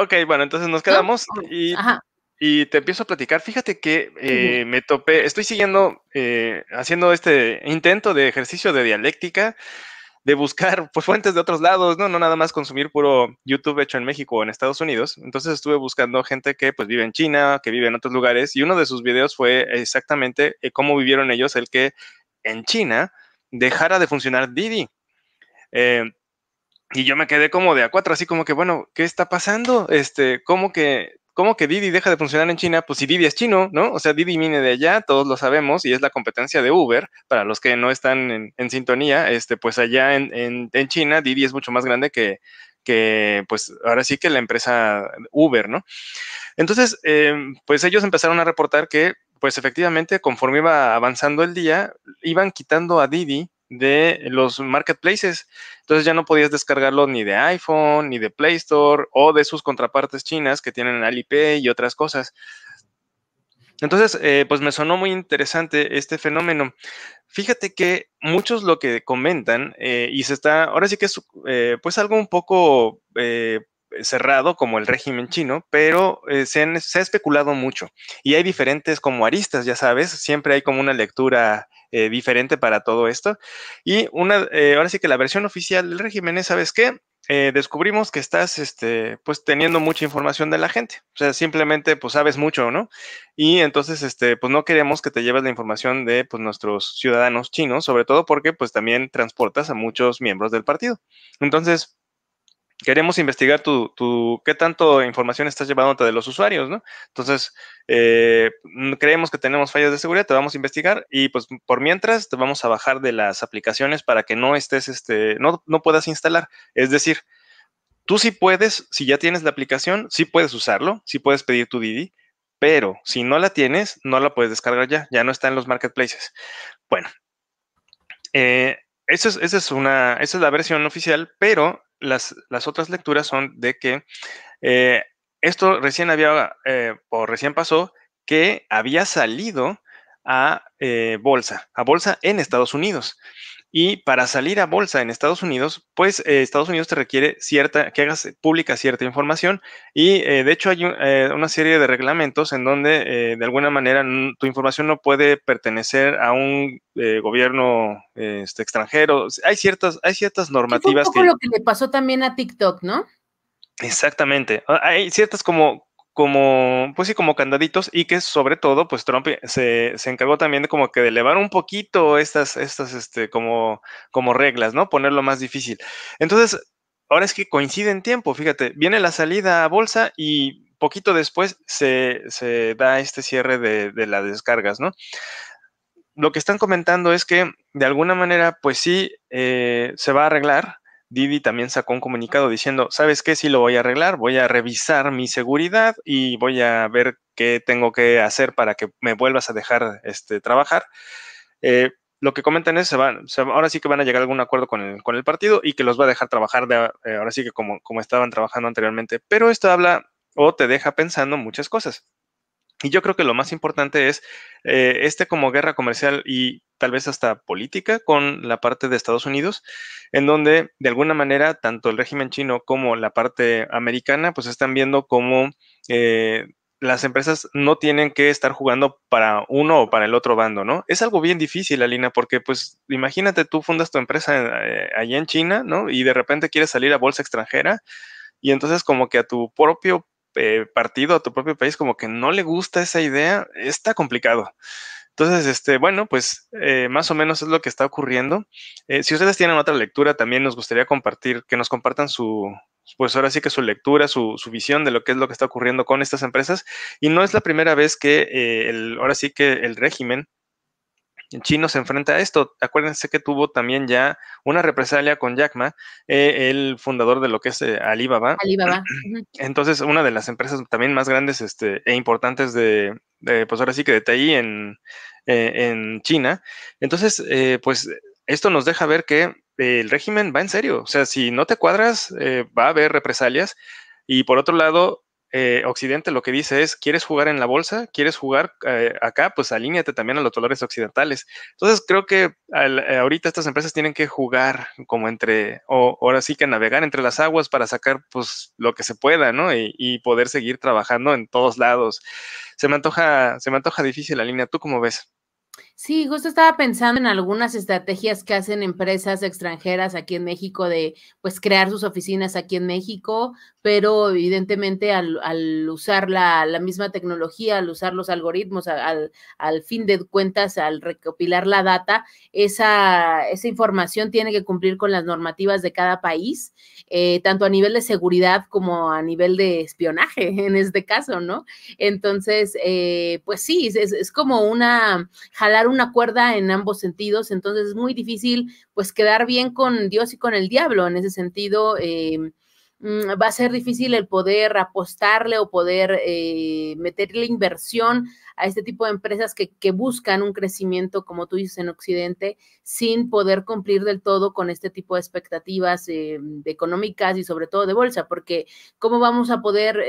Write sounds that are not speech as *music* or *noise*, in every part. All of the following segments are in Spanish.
Ok, bueno, entonces nos quedamos y, te empiezo a platicar. Fíjate que eh, me topé, estoy siguiendo, eh, haciendo este intento de ejercicio de dialéctica, de buscar pues, fuentes de otros lados, ¿no? No nada más consumir puro YouTube hecho en México o en Estados Unidos. Entonces estuve buscando gente que pues vive en China, que vive en otros lugares, y uno de sus videos fue exactamente eh, cómo vivieron ellos el que en China dejara de funcionar Didi. Y yo me quedé como de a cuatro, así como que, bueno, ¿qué está pasando? Este, ¿cómo que, cómo que Didi deja de funcionar en China? Pues si Didi es chino, ¿no? O sea, Didi viene de allá, todos lo sabemos, y es la competencia de Uber. Para los que no están en, sintonía, este, pues allá en, China, Didi es mucho más grande que, que pues ahora sí que la empresa Uber, ¿no? Entonces, em, pues ellos empezaron a reportar que, pues efectivamente, conforme iba avanzando el día, iban quitando a Didi de los marketplaces. Entonces ya no podías descargarlo ni de iPhone, ni de Play Store o de sus contrapartes chinas que tienen Alipay y otras cosas. Entonces, eh, pues me sonó muy interesante este fenómeno. Fíjate que muchos lo que comentan eh, y se está, ahora sí que es eh, pues algo un poco cerrado como el régimen chino, pero eh, se, ha especulado mucho y hay diferentes como aristas, ya sabes, siempre hay como una lectura eh, diferente para todo esto. Y una, eh, ahora sí que la versión oficial del régimen es, ¿sabes qué? descubrimos que estás, este, pues teniendo mucha información de la gente, o sea, simplemente, pues sabes mucho, ¿no? Y entonces, este, pues no queremos que te lleves la información de, pues, nuestros ciudadanos chinos, sobre todo porque, pues, también transportas a muchos miembros del partido. Entonces, queremos investigar tu, tu, qué tanto información estás llevando de los usuarios, ¿no? Entonces, eh, mm, creemos que tenemos fallas de seguridad, te vamos a investigar y pues por mientras te vamos a bajar de las aplicaciones para que no estés, este, no, puedas instalar. Es decir, tú sí puedes, si ya tienes la aplicación, sí puedes usarlo, sí puedes pedir tu Didi, pero si no la tienes, no la puedes descargar ya, ya no está en los marketplaces. Bueno, eh, esa es, una, esa es la versión oficial, pero las, otras lecturas son de que eh, esto recién había, eh, o recién pasó, que había salido a eh, bolsa, a bolsa en Estados Unidos. Y para salir a bolsa en Estados Unidos, pues eh, Estados Unidos te requiere cierta, que hagas eh, pública cierta información y eh, de hecho hay una serie de reglamentos en donde de alguna manera tu información no puede pertenecer a un gobierno este, extranjero. Hay ciertas, hay ciertas normativas. Es un poco lo que le pasó también a TikTok, ¿no? Exactamente. Ah, hay ciertas como como, pues sí, como candaditos y que sobre todo, pues Trump se, se encargó también de como que elevar un poquito estas, estas, este, como, como reglas, ¿no? Ponerlo más difícil. Entonces, ahora es que coincide en tiempo, fíjate, viene la salida a bolsa y poquito después se, se da este cierre de, las descargas, ¿no? Lo que están comentando es que de alguna manera, pues sí, eh, se va a arreglar, Didi también sacó un comunicado diciendo, ¿sabes qué? Si lo voy a arreglar, voy a revisar mi seguridad y voy a ver qué tengo que hacer para que me vuelvas a dejar este, trabajar. Eh, lo que comentan es, que van, ahora sí que van a llegar a algún acuerdo con el, partido y que los va a dejar trabajar de, eh, ahora sí que como, como estaban trabajando anteriormente. Pero esto habla o te deja pensando muchas cosas. Y yo creo que lo más importante es eh, este como guerra comercial y tal vez hasta política con la parte de Estados Unidos, en donde de alguna manera tanto el régimen chino como la parte americana pues están viendo cómo eh, las empresas no tienen que estar jugando para uno o para el otro bando, ¿no? Es algo bien difícil, Alina, porque pues imagínate tú fundas tu empresa eh, allá en China, ¿no? Y de repente quieres salir a bolsa extranjera y entonces como que a tu propio eh, partido, a tu propio país, como que no le gusta esa idea, está complicado. Entonces, este, bueno, pues eh, más o menos es lo que está ocurriendo. Eh, si ustedes tienen otra lectura, también nos gustaría compartir, que nos compartan su, pues ahora sí que su lectura, su, visión de lo que es lo que está ocurriendo con estas empresas. Y no es la primera vez que eh, ahora sí que el régimen chino se enfrenta a esto. Acuérdense que tuvo también ya una represalia con Jack Ma, el fundador de lo que es Alibaba. Alibaba. *clears throat* Entonces, una de las empresas también más grandes este, e importantes de, eh, pues ahora sí que de eh, en, China. Entonces, eh, pues esto nos deja ver que el régimen va en serio. O sea, si no te cuadras, va a haber represalias. Y por otro lado, eh, Occidente lo que dice es, ¿quieres jugar en la bolsa? ¿Quieres jugar eh, acá? Pues alíñate también a los valores occidentales. Entonces creo que eh, ahorita estas empresas tienen que jugar como entre, o ahora sí que navegar entre las aguas para sacar pues lo que se pueda, ¿no? Y, y poder seguir trabajando en todos lados. Se me antoja, se me antoja difícil la línea. ¿Tú cómo ves? Sí, justo estaba pensando en algunas estrategias que hacen empresas extranjeras aquí en México de pues crear sus oficinas aquí en México, pero evidentemente al, usar la, misma tecnología, al usar los algoritmos, al, fin de cuentas, al recopilar la data, esa, información tiene que cumplir con las normativas de cada país, eh, tanto a nivel de seguridad como a nivel de espionaje *laughs* en este caso, ¿no? Entonces, eh, pues sí, es, es como una jalar una cuerda en ambos sentidos, entonces es muy difícil pues quedar bien con Dios y con el diablo en ese sentido. Eh, mm, va a ser difícil el poder apostarle o poder eh, meterle inversión a este tipo de empresas que, buscan un crecimiento, como tú dices, en Occidente, sin poder cumplir del todo con este tipo de expectativas eh, económicas y sobre todo de bolsa, porque ¿cómo vamos a poder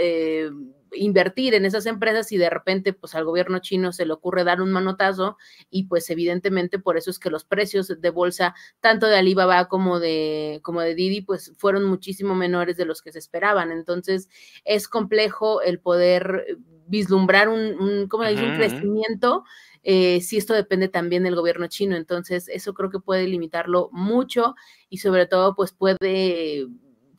invertir en esas empresas y de repente pues al gobierno chino se le ocurre dar un manotazo y pues evidentemente por eso es que los precios de bolsa tanto de Alibaba como de como de Didi pues fueron muchísimo menores de los que se esperaban. Entonces es complejo el poder vislumbrar un, crecimiento eh, si esto depende también del gobierno chino. Entonces eso creo que puede limitarlo mucho y sobre todo pues puede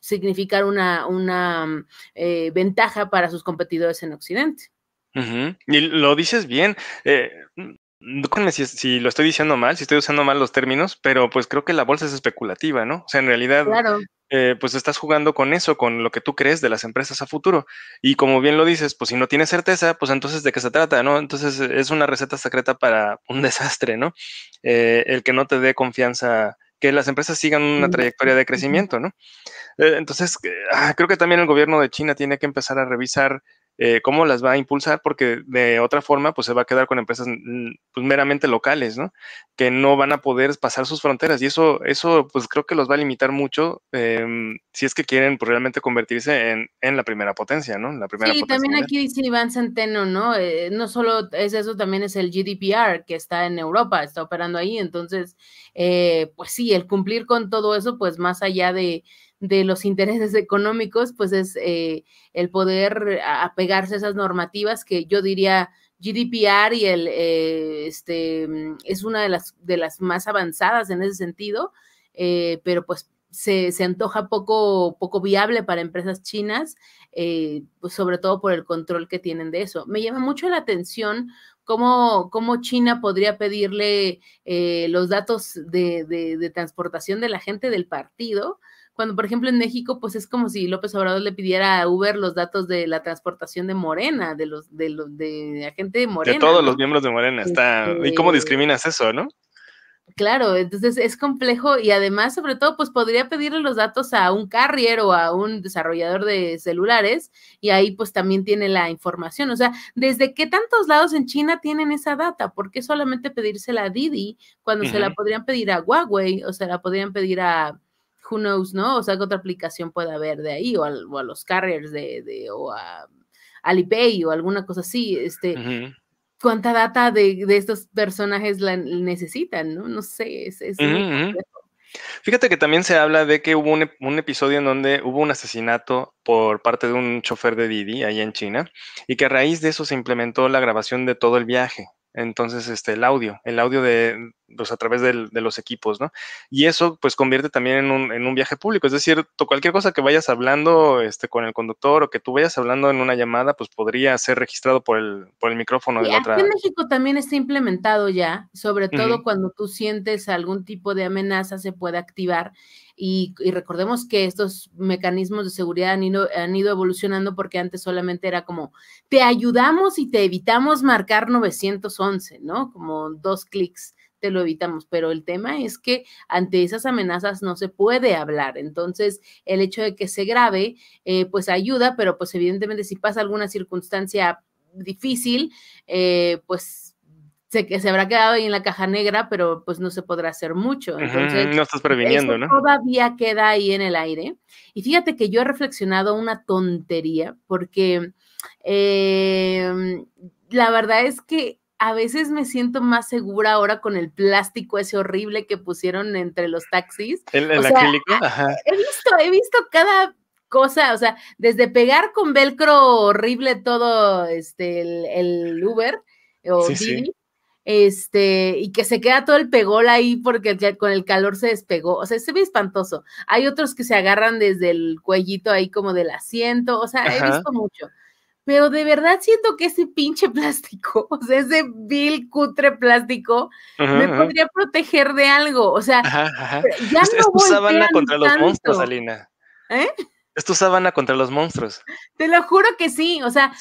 significar una, una mm, eh, ventaja para sus competidores en Occidente. Y lo dices bien. Eh, mm, si, si, lo estoy diciendo mal, si estoy usando mal los términos, pero pues creo que la bolsa es especulativa, ¿no? O sea, en realidad, eh, pues estás jugando con eso, con lo que tú crees de las empresas a futuro. Y como bien lo dices, pues si no tienes certeza, pues entonces de qué se trata, ¿no? Entonces es una receta secreta para un *laughs* desastre, ¿no? Eh, el que no te dé confianza que las empresas sigan una mm. trayectoria de crecimiento, ¿no? Eh, entonces, eh, ah, creo que también el gobierno de China tiene que empezar a revisar eh, cómo las va a impulsar, porque de otra forma, pues se va a quedar con empresas mm, pues, meramente locales, ¿no? Que no van a poder pasar sus fronteras y eso, eso pues creo que los va a limitar mucho em, si es que quieren pues, realmente convertirse en, la primera potencia, ¿no? La primera sí, también aquí dice Iván Centeno, ¿no? Eh, no solo es eso, también es el GDPR que está en Europa, está operando ahí, entonces, eh, pues sí, el cumplir con todo eso, pues más allá de de los intereses *laughs* económicos, pues es eh, el poder apegarse a esas normativas que yo diría GDPR y el eh, este mm, es una de las de las más avanzadas en ese sentido, eh, pero pues se, se, antoja poco, poco viable para empresas chinas, pues, sobre todo por el control que tienen de eso. Me llama mucho la atención cómo, cómo China podría pedirle los datos de, de, transportación de la gente del partido cuando, por ejemplo, en México, pues es como si López Obrador le pidiera a Uber los datos de la transportación de Morena, de los de los de la gente de Morena. De todos los miembros de Morena. Está. ¿Y cómo este, discriminas eso, no? Claro, entonces es complejo y además, sobre todo, pues podría pedirle los datos a un carrier o a un desarrollador de celulares y ahí pues también tiene la información. O sea, ¿desde qué tantos lados en China tienen esa data? ¿Por qué solamente pedírsela a Didi cuando se la podrían pedir a Huawei o se la podrían pedir a, who knows, ¿no? O sea, que otra aplicación puede haber de ahí, o, a los carriers de, de, o a Alipay o alguna cosa así, este, cuánta data de, de, estos personajes la necesitan, ¿no? No sé, Fíjate que también se habla de que hubo un, un, episodio en donde hubo un asesinato por parte de un chofer de Didi ahí en China y que a raíz de eso se implementó la grabación de todo el viaje entonces este, el audio, el audio de, pues, a través de los equipos, ¿no? Y eso pues convierte también en un, en un, viaje público, es decir, cualquier cosa que vayas hablando este, con el conductor o que tú vayas hablando en una llamada, pues podría ser registrado por el, por el micrófono de otra. en México también está implementado ya, sobre todo cuando tú sientes algún tipo de amenaza se puede activar y, recordemos que estos mecanismos de seguridad han ido, han ido evolucionando porque antes solamente era como, te ayudamos y te evitamos marcar 911, ¿no? Como dos clics te lo evitamos, pero el tema es que ante esas amenazas no se puede hablar. Entonces, el hecho de que se grabe, eh, pues ayuda, pero pues evidentemente si pasa alguna circunstancia difícil, eh, pues se que se habrá quedado ahí en la caja negra, pero pues no se podrá hacer mucho. no estás previniendo, ¿no? Todavía queda ahí en el aire. Y fíjate que yo he reflexionado una tontería, porque em, la verdad es que a veces me siento más segura ahora con el plástico ese horrible que pusieron entre los taxis. El, acrílico, ah, He visto, he visto cada cosa, o sea, desde pegar con velcro horrible todo este el, Uber o sí, este, y que se queda todo el pegol ahí porque con el calor se despegó, o sea, se ve espantoso. Hay otros que se agarran desde el cuellito ahí como del asiento, o sea, he visto mucho. Pero de verdad siento que ese pinche plástico, *laughs* o sea, ese vil cutre plástico, me podría proteger de algo. O sea, ya no es contra los monstruos, Alina. ¿Eh? Es tu sábana contra los monstruos. Te lo juro que sí, o sea,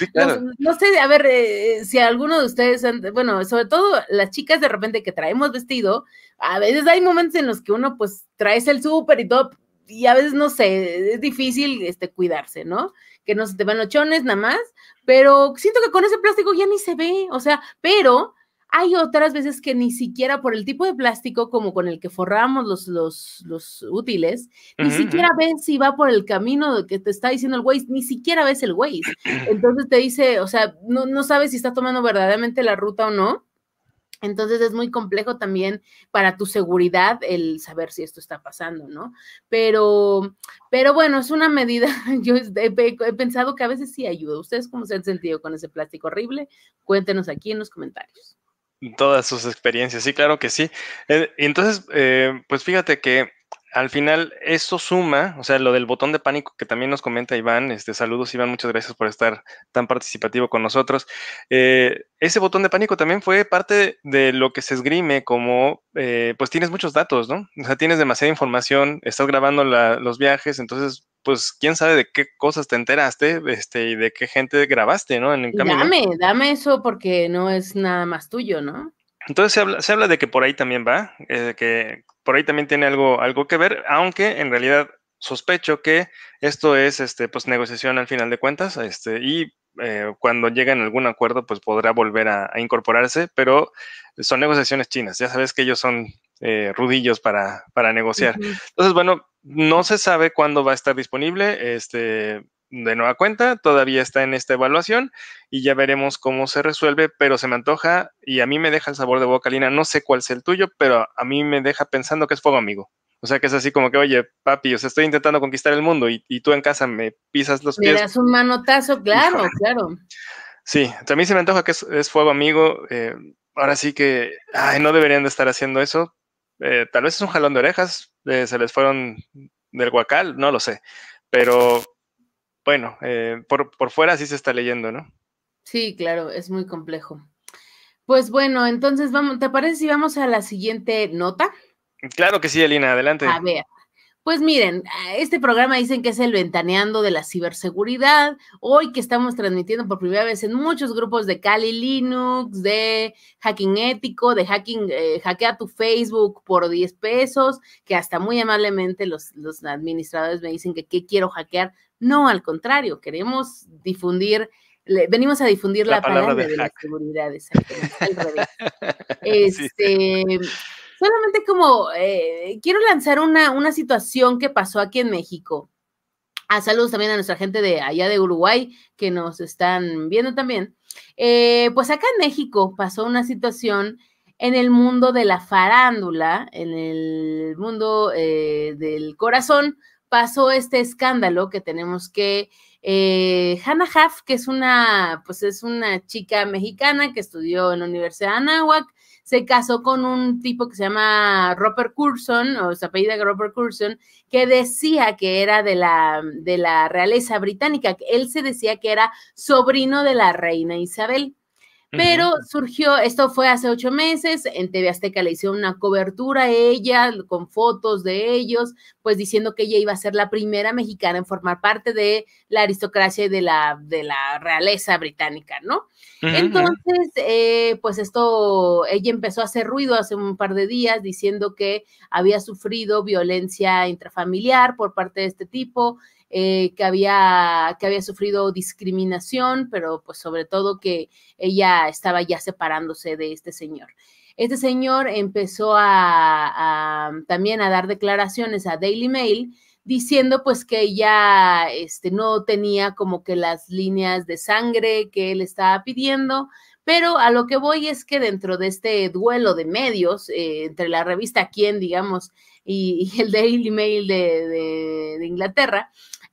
no, sé, a ver, eh, si alguno de ustedes, bueno, sobre todo las chicas de repente que traemos vestido, a veces hay momentos en los que uno pues traes el súper y todo, y a veces no sé, es difícil este, cuidarse, ¿no? Que no se te van los chones nada más, pero siento que con ese plástico ya ni se ve, o sea, pero hay otras veces que ni siquiera por el tipo de plástico como con el que forramos los, útiles, ni siquiera ves si va por el camino que te está diciendo el Waze, ni siquiera ves el Waze. *clears throat* Entonces te dice, o sea, no, no sabes si está tomando verdaderamente la ruta o no. Entonces es muy complejo también para tu seguridad el saber si esto está pasando, ¿no? Pero, pero bueno, es una medida. *laughs* Yo he, he pensado que a veces sí ayuda. ¿Ustedes cómo se han sentido con ese plástico horrible? Cuéntenos aquí en los comentarios todas sus experiencias, sí, claro que sí. Eh, entonces, eh, pues fíjate que al final eso suma, o sea, lo del botón de pánico que también nos comenta Iván, este, saludos Iván, muchas gracias por estar tan participativo con nosotros. Eh, ese botón de pánico también fue parte de lo que se esgrime como, pues tienes muchos datos, ¿no? O sea, tienes demasiada información, estás grabando los viajes, entonces pues quién sabe de qué cosas te enteraste este, y de qué gente grabaste, ¿no? En el Dame, dame eso porque no es nada más tuyo, ¿no? Entonces se habla, se habla de que por ahí también va, eh, que por ahí también tiene algo, algo que ver, aunque en realidad sospecho que esto es este, pues, negociación al final de cuentas este, y eh, cuando lleguen a algún acuerdo pues podrá volver a, incorporarse, pero son negociaciones chinas, ya sabes que ellos son eh, rudillos para, para negociar. Entonces, bueno, no se sabe cuándo va a estar disponible. Este, de nueva cuenta, todavía está en esta evaluación y ya veremos cómo se resuelve, pero se me antoja y a mí me deja el sabor de boca, Lina. No sé cuál es el tuyo, pero a mí me deja pensando que es fuego amigo. O sea, que es así como que, oye, papi, o estoy intentando conquistar el mundo y, tú en casa me pisas los pies. Me das un manotazo, claro, claro. Sí, a mí se me antoja que es, fuego amigo. Eh, ahora sí que, no deberían de estar haciendo eso, eh, tal vez es un jalón de orejas, eh, se les fueron del guacal, no lo sé, pero bueno, eh, por, fuera sí se está leyendo, ¿no? Sí, claro, es muy complejo. Pues bueno, entonces vamos, ¿te parece si vamos a la siguiente nota? Claro que sí, Elina, adelante. A ver, pues miren, este programa dicen que es el ventaneando de la ciberseguridad. Hoy que estamos transmitiendo por primera vez en muchos grupos de Cali Linux, de hacking ético, de hacking, eh, hackea tu Facebook por 10 pesos, que hasta muy amablemente los, administradores me dicen que qué quiero hackear. No, al contrario, queremos difundir venimos a difundir la, palabra, de, la seguridad, *laughs* Este, Solamente como eh, quiero lanzar una, una situación que pasó aquí en México. a ah, saludos también a nuestra gente de allá de Uruguay que nos están viendo también. Eh, pues acá en México pasó una situación en el mundo de la farándula, en el mundo eh, del corazón, pasó este escándalo que tenemos que Hannah Huff, que es una, pues es una chica mexicana que estudió en la Universidad de Anáhuac, se casó con un tipo que se llama Robert Curson, o se apellida Robert Curson, que decía que era de la, de la realeza británica. que Él se decía que era sobrino de la reina Isabel. Pero surgió, esto fue hace ocho meses, en TV Azteca le hicieron una cobertura a ella con fotos de ellos, pues diciendo que ella iba a ser la primera mexicana en formar parte de la aristocracia y de la, de la realeza británica, ¿no? Entonces, eh, pues esto, ella empezó a hacer ruido hace un par de días diciendo que había sufrido violencia intrafamiliar por parte de este tipo, eh, que, había, que había sufrido discriminación, pero pues sobre todo que ella estaba ya separándose de este señor. Este señor empezó a, también a dar declaraciones a Daily Mail diciendo pues que ella este, no tenía como que las líneas de sangre que él estaba pidiendo, pero a lo que voy es que dentro de este duelo de medios, eh, entre la revista Quién, digamos, y, el Daily Mail de, de Inglaterra,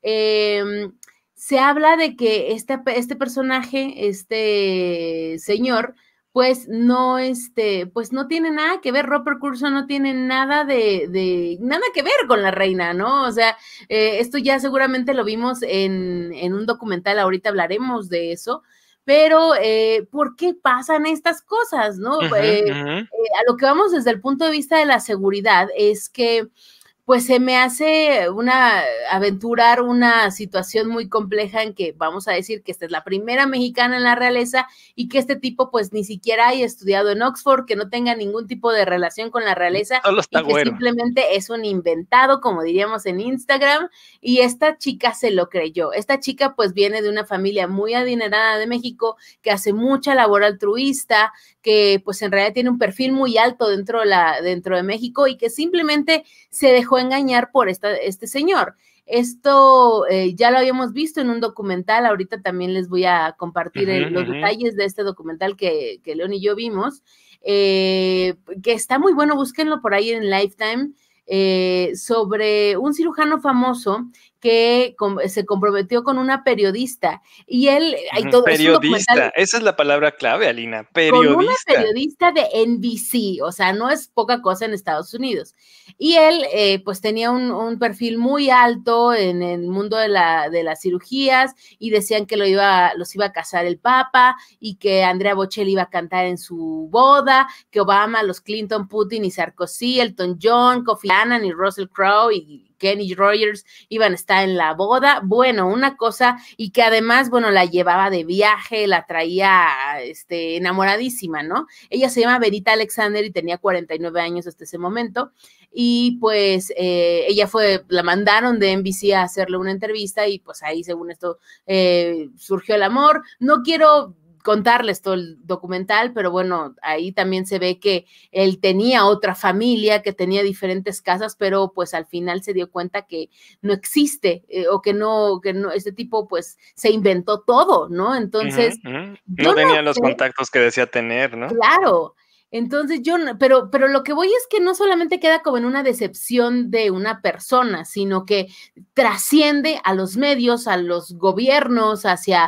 Em, se habla de que este, este personaje, este señor, pues no, este, pues no tiene nada que ver, Roper Curso no tiene nada de, nada que ver con la reina, ¿no? O sea, eh, esto ya seguramente lo vimos en, un documental, ahorita hablaremos de eso, pero eh, ¿por qué pasan estas cosas, no? Eh, a lo que vamos desde el punto de vista de la seguridad es que pues se me hace una aventurar una situación muy compleja en que vamos a decir que esta es la primera mexicana en la realeza y que este tipo pues ni siquiera haya estudiado en Oxford, que no tenga ningún tipo de relación con la realeza y que simplemente es un inventado, como diríamos en Instagram, y esta chica se lo creyó. Esta chica pues viene de una familia muy adinerada de México que hace mucha labor altruista, que pues en realidad tiene un perfil muy alto dentro la dentro de México y que simplemente se dejó engañar por este señor. Esto eh, ya lo habíamos visto en un documental, ahorita también les voy a compartir los detalles de este documental que, León y yo vimos, eh, que está muy bueno, búsquenlo por ahí en Lifetime. Eh, sobre un cirujano famoso que se comprometió con una periodista y él... hay todo, periodista, esa es la palabra clave, Alina, periodista. Con una periodista de NBC, o sea, no es poca cosa en Estados Unidos. Y él, eh, pues, tenía un, perfil muy alto en el mundo de, las cirugías y decían que lo iba, los iba a casar el Papa y que Andrea Bocelli iba a cantar en su boda, que Obama, los Clinton, Putin y Sarkozy, Elton John, Kofi Annan y Russell Crowe y Kenny Rogers iban a estar en la boda. Bueno, una cosa, y que además, bueno, la llevaba de viaje, la traía este, enamoradísima, ¿no? Ella se llama Verita Alexander y tenía 49 años hasta ese momento. Y pues eh, ella fue, la mandaron de NBC a hacerle una entrevista y pues ahí, según esto, eh, surgió el amor. No quiero contarles todo el documental, pero bueno, ahí también se ve que él tenía otra familia, que tenía diferentes casas, pero pues al final se dio cuenta que no existe eh, o que no, que no, este tipo pues se inventó todo, ¿no? Entonces... No tenía los contactos que decía tener, ¿no? Claro. Entonces yo, pero, pero lo que voy es que no solamente queda como en una decepción de una persona, sino que trasciende a los medios, a los gobiernos, hacia,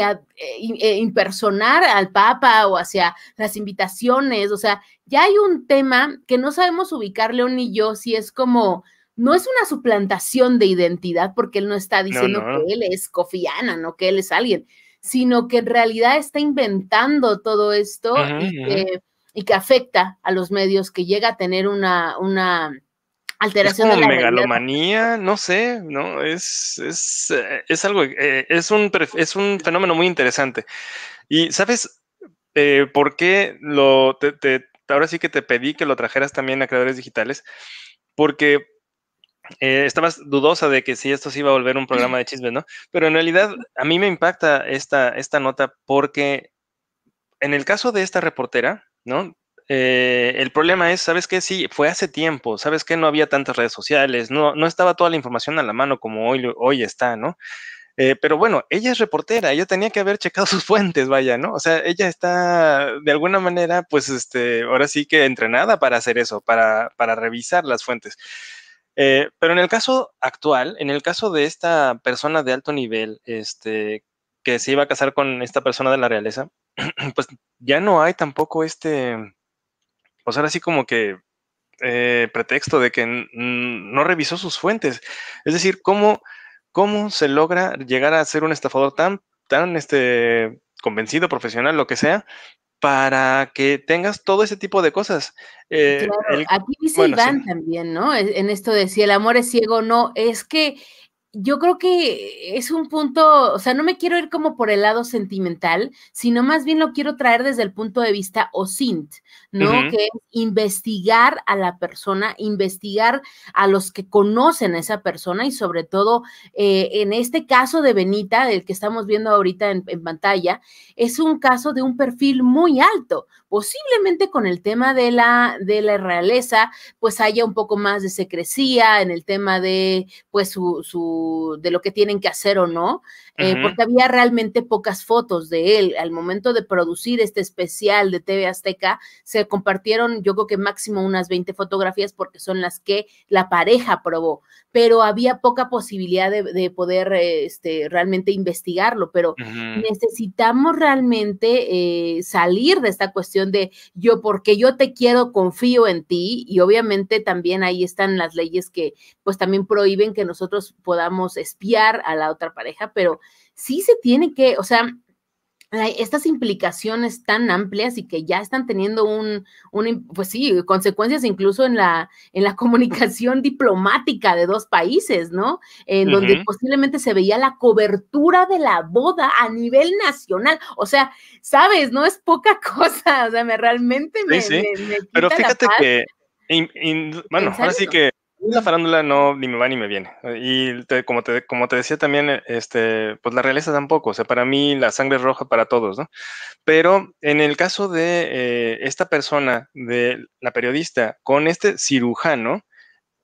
eh, impersonar al Papa o hacia las invitaciones. O sea, ya hay un tema que no sabemos ubicar León y yo si es como no es una suplantación de identidad porque él no está diciendo que él es cofiana, no que él es alguien, sino que en realidad está inventando todo esto y, que, afecta a los medios, que llega a tener una, una alteración. de la megalomanía, no sé, ¿no? Es, es, eh, algo, eh, es, un, es un fenómeno muy interesante. Y, ¿sabes eh, por qué lo, ahora sí que te pedí que lo trajeras también a creadores digitales? Porque eh, estabas dudosa de que si esto se iba a volver un programa de chismes, ¿no? Pero en realidad a mí me impacta esta, esta nota porque en el caso de esta reportera, ¿no? Eh, el problema es, ¿sabes qué? Sí, fue hace tiempo, ¿sabes qué? No había tantas redes sociales, no, no estaba toda la información a la mano como hoy, hoy está, ¿no? Eh, pero bueno, ella es reportera, ella tenía que haber checado sus *laughs* fuentes, vaya, ¿no? O sea, ella está de alguna manera, pues, este, ahora sí que entrenada para hacer eso, para, para revisar las fuentes. Eh, pero en el caso actual, en el caso de esta persona de alto nivel, este, que se iba a casar con esta persona de la realeza, *clears throat* pues ya no hay tampoco este, o sea, así como que eh, pretexto de que no revisó sus fuentes. Es decir, ¿cómo, cómo se logra llegar a ser un estafador tan, tan este, convencido, profesional, lo que sea, para que tengas todo ese tipo de cosas. Eh, aquí dice Iván también, ¿no? E, en esto de si el amor es ciego, no, es que yo creo que es un punto, o sea, no me quiero ir como por el lado sentimental, sino más bien lo quiero traer desde el punto de vista OSINT, ¿no? Que es investigar a la persona, investigar a los que conocen a esa persona y sobre todo eh, en este caso de Benita, del que estamos viendo ahorita en, pantalla, es un caso de un perfil muy alto, posiblemente con el tema de la, de la realeza, pues haya un poco más de secrecía en el tema de, pues, su de lo que tienen que hacer o no, eh, porque había realmente pocas fotos de él. Al momento de producir este especial de TV Azteca, se compartieron yo creo que máximo unas 20 fotografías porque son las que la pareja probó, pero había poca posibilidad de, poder eh, este, realmente investigarlo, pero necesitamos realmente eh, salir de esta cuestión de yo porque yo te quiero, confío en ti y obviamente también ahí están las leyes que pues también prohíben que nosotros podamos espiar a la otra pareja, pero sí se tiene que, o sea, estas implicaciones tan amplias y que ya están teniendo un, un, pues sí, consecuencias incluso en la, en la *laughs* comunicación diplomática de dos países, ¿no? En donde posiblemente se veía la cobertura de la boda a nivel nacional. O sea, sabes, no es poca *laughs* cosa, o sea, me realmente me... Pero fíjate que, bueno, ahora que la farándula no ni me va ni me viene. Y como, te, como te decía también, este, pues la realeza tampoco. O sea, para mí la sangre es roja para todos, ¿no? Pero en el caso de eh, esta persona, de la periodista, con este cirujano,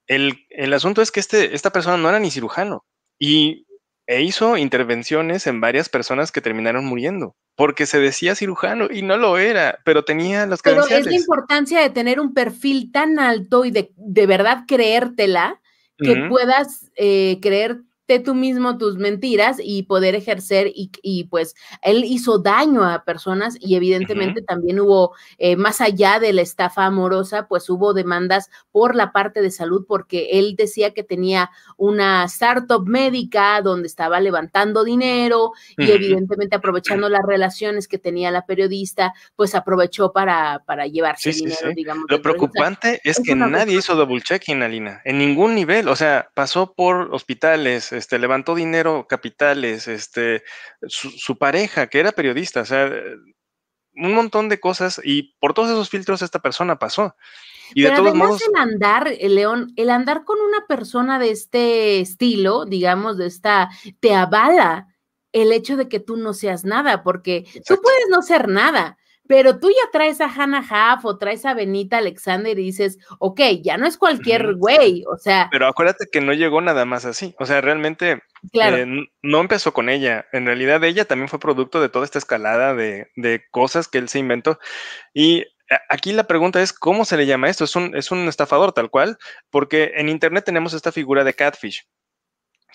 el, asunto es que este, esta persona no era ni cirujano. Y e hizo intervenciones en varias personas que terminaron muriendo, porque se decía cirujano y no lo era, pero tenía las Pero es la importancia de tener un perfil tan alto y de, de verdad creértela que puedas eh, creer de tú mismo tus mentiras y poder ejercer y, pues él hizo daño a personas y evidentemente también hubo, eh, más allá de la estafa amorosa, pues hubo demandas por la parte de salud porque él decía que tenía una startup médica donde estaba levantando dinero y evidentemente aprovechando las relaciones que tenía la periodista, pues aprovechó para, para llevarse dinero, digamos. Lo preocupante es, es que nadie hizo double checking, Alina, en ningún nivel, o sea, pasó por hospitales, este, levantó dinero, capitales, este, su, pareja, que era periodista, o sea, un montón de cosas y por todos esos filtros esta persona pasó. Y de todos además modos... el andar, eh, León, el andar con una persona de este estilo, digamos, de esta, te avala el hecho de que tú no seas nada, porque tú puedes no ser nada, pero tú ya traes a Hannah Huff o traes a Benita Alexander y dices, ok, ya no es cualquier güey, o sea. Pero acuérdate que no llegó nada más así, o sea, realmente eh, no empezó con ella, en realidad ella también fue producto de toda esta escalada de, cosas que él se inventó y eh, aquí la pregunta es, ¿cómo se le llama esto? Es un, es un estafador tal cual, porque en Internet tenemos esta figura de catfish,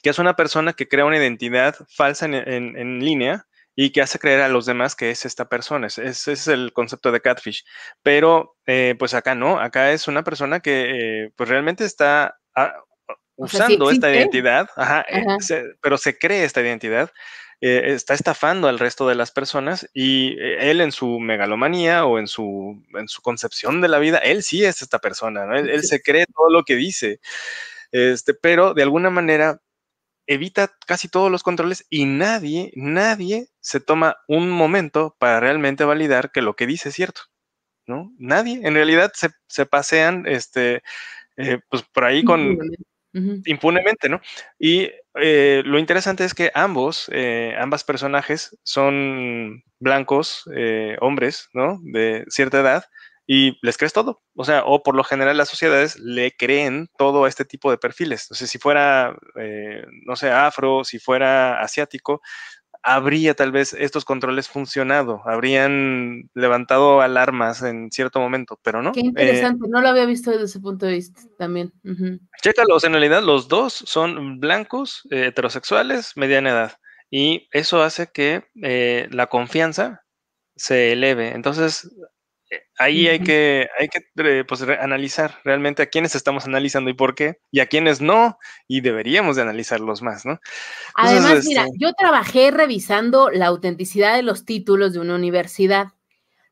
que es una persona que crea una identidad falsa en línea y que hace creer a los demás que es esta persona. Ese es el concepto de catfish. Pero eh, pues acá no, acá es una persona que eh, pues realmente está usando esta identidad, pero se cree esta identidad. Eh, está estafando al resto de las personas y él en su megalomanía o en su, en su concepción de la vida, él sí es esta persona, ¿no? él, él se cree todo lo que dice, este, pero de alguna manera evita casi todos los controles y nadie, nadie se toma un momento para realmente validar que lo que dice es cierto, ¿no? Nadie, en realidad se, pasean, este, eh, pues por ahí con... impunemente, ¿no? Y eh, lo interesante es que ambos, eh, ambas personajes son blancos, hombres, ¿no? De cierta edad, y les crees todo. O sea, o por lo general las sociedades le creen todo a este tipo de perfiles. Entonces, si fuera, eh, no sé, afro, si fuera asiático, habría tal vez estos controles funcionado, habrían levantado alarmas en cierto momento, pero no. Qué eh, interesante, no lo había visto desde ese punto de vista también. Chécalos, en realidad los dos son blancos, eh, heterosexuales, mediana edad, y eso hace que la confianza se eleve. Entonces, ahí hay que, hay que eh, pues, analizar realmente a quiénes estamos analizando y por qué, y a quiénes no, y deberíamos de analizarlos más, ¿no? Además, mira, este yo trabajé revisando la autenticidad de los títulos de una universidad.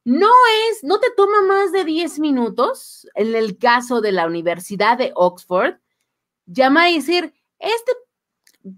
No es, no te toma más de 10 minutos, en el caso de la Universidad de Oxford, llama y decir, este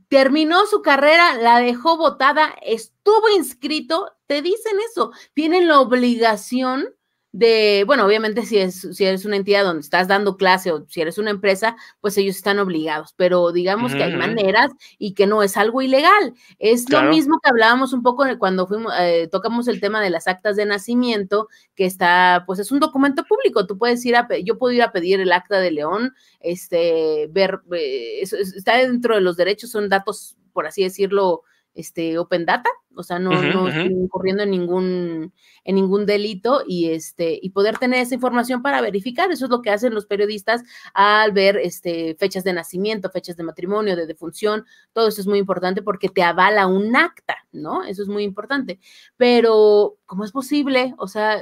terminó su carrera, la dejó votada, estuvo inscrito, te dicen eso, tienen la obligación de, bueno, obviamente si, es, si eres una entidad donde estás dando clase o si eres una empresa, pues ellos están obligados, pero digamos que hay maneras y que no es algo ilegal. Es lo mismo que hablábamos un poco cuando fuimos, eh, tocamos el tema de las actas de nacimiento, que está, pues es un documento público, tú puedes ir a, yo puedo ir a pedir el acta de León, este, ver, eh, está dentro de los derechos, son datos, por así decirlo, este, open data, o sea, no, estoy incurriendo en ningún, en ningún delito y, este, y poder tener esa información para verificar. Eso es lo que hacen los periodistas al ver este, fechas de nacimiento, fechas de matrimonio, de defunción. Todo eso es muy importante porque te avala un acta, ¿no? Eso es muy importante. Pero, ¿cómo es posible? O sea,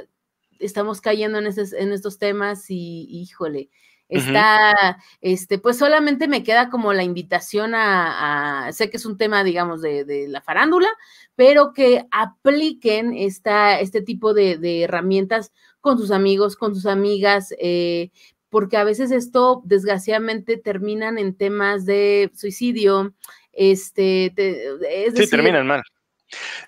estamos cayendo en, en estos temas y, híjole, Está, este, pues solamente me queda como la invitación a, sé que es un tema, digamos, de, de, la farándula, pero que apliquen esta, este tipo de, herramientas con sus amigos, con sus amigas, eh, porque a veces esto, desgraciadamente, terminan en temas de suicidio, este, sí, terminan mal.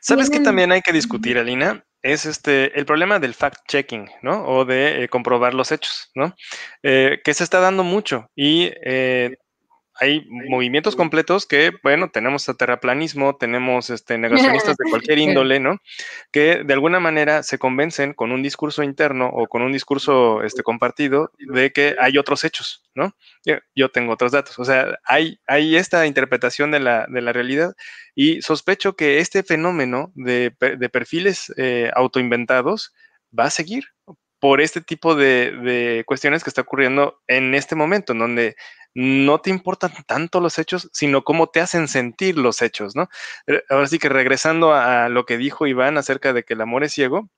¿Sabes que también hay que discutir, Alina? es este, el problema del fact-checking, ¿no? O de eh, comprobar los hechos, ¿no? Eh, que se está dando mucho y eh, hay movimientos completos que, bueno, tenemos a terraplanismo, tenemos este, *laughs* negacionistas de cualquier índole, ¿no? Que de alguna manera se convencen con un discurso interno o con un discurso este, compartido de que hay otros hechos, ¿no? Yo, tengo otros datos. O sea, hay, hay esta interpretación de la, de la realidad y sospecho que este fenómeno de, perfiles eh, autoinventados va a seguir por este tipo de, cuestiones que está ocurriendo en este momento, en donde no te importan tanto los hechos, sino cómo te hacen sentir los hechos, ¿no? Ahora sí que regresando a, lo que dijo Iván acerca de que el amor es ciego,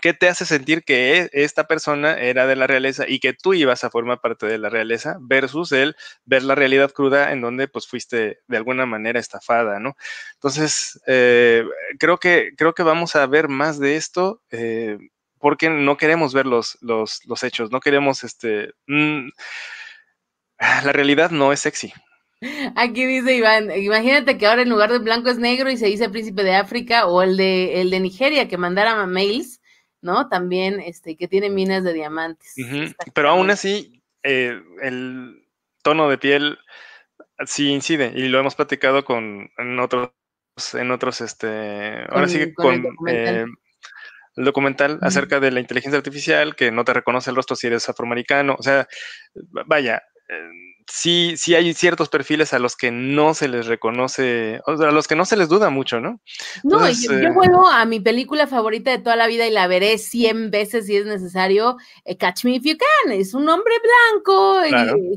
¿qué te hace sentir que e, esta persona era de la realeza y que tú ibas a formar parte de la realeza versus el ver la realidad cruda en donde pues fuiste de alguna manera estafada, ¿no? Entonces, eh, creo, que, creo que vamos a ver más de esto. Eh, porque no queremos ver los, hechos, no queremos este... Mm, la realidad no es sexy. Aquí dice Iván, imagínate que ahora en lugar de blanco es negro y se dice príncipe de África o el de, el de Nigeria que mandara mails, ¿no? También, este, que tiene minas de diamantes. Pero aún así, eh, el tono de piel sí incide y lo hemos platicado con en otros en otros este ahora sí que con, el documental acerca de la inteligencia artificial que no te reconoce el rostro si eres afroamericano. O sea, vaya, eh, sí, sí hay ciertos perfiles a los que no se les reconoce, o sea, a los que no se les duda mucho, ¿no? No, yo, vuelvo eh, a mi película favorita de toda la vida y la veré 100 veces si es necesario, eh, Catch Me If You Can, es un hombre blanco,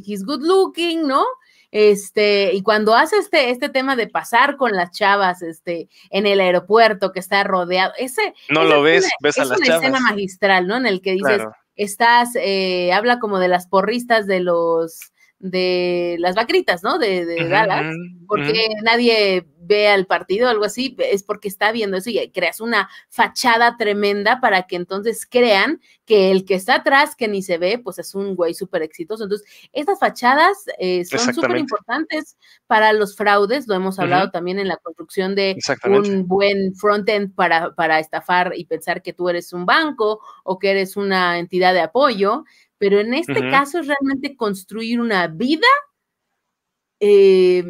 he's good looking, ¿no? Este, y cuando hace este, este tema de pasar con las chavas este, en el aeropuerto que está rodeado, ese... No lo ves, ves a las chavas. Es una escena magistral, ¿no? En el que dices, estás, eh, habla como de las porristas de los de las vacritas, ¿no? De, de porque nadie ve al partido o algo así, es porque está viendo eso y creas una fachada tremenda para que entonces crean que el que está atrás, que ni se ve, pues es un güey súper exitoso. Entonces, estas fachadas eh, son súper importantes para los fraudes, lo hemos hablado también en la construcción de un buen frontend para, para estafar y pensar que tú eres un banco o que eres una entidad de apoyo, pero en este caso es realmente construir una vida eh,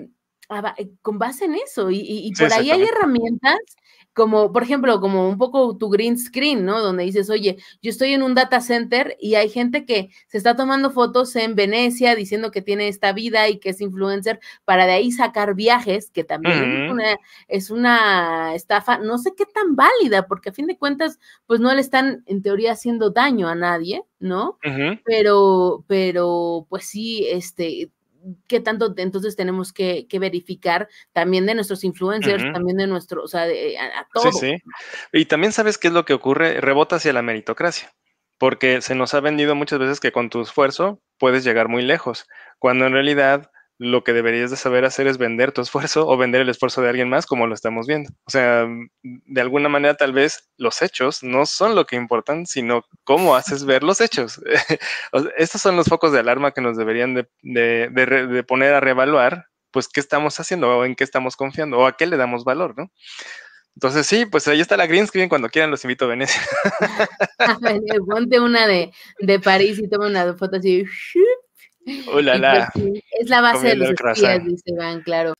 eh, con base en eso. Y, por ahí hay herramientas como por ejemplo, como un poco tu green screen, ¿no? Donde dices, oye, yo estoy en un data center y hay gente que se está tomando fotos en Venecia diciendo que tiene esta vida y que es influencer para de ahí sacar viajes, que también es, una, estafa, no sé qué tan válida, porque a fin de cuentas, pues no le están en teoría haciendo daño a nadie, ¿no? Pero, pero, pues sí, este, qué tanto entonces tenemos que, que, verificar también de nuestros influencers, también de nuestro, o sea, de, todos. Eh, sí, sí. Y también sabes qué es lo que ocurre, rebota hacia la meritocracia, porque se nos ha vendido muchas veces que con tu esfuerzo puedes llegar muy lejos, cuando en realidad lo que deberías de saber hacer es vender tu esfuerzo o vender el esfuerzo de alguien más, como lo estamos viendo. O sea, mm, de alguna manera tal vez los hechos no son lo que importan, sino cómo haces ver los hechos. *laughs* Estos son los focos de alarma que nos deberían de, poner a reevaluar, pues qué estamos haciendo o en qué estamos confiando o a qué le damos valor, ¿no? Entonces, sí, pues ahí está la green screen. Cuando quieran, los invito a Venecia. *laughs* Ponte una de, París y toma una foto así. Hola, pues la, es la base de los espías, dice van claro.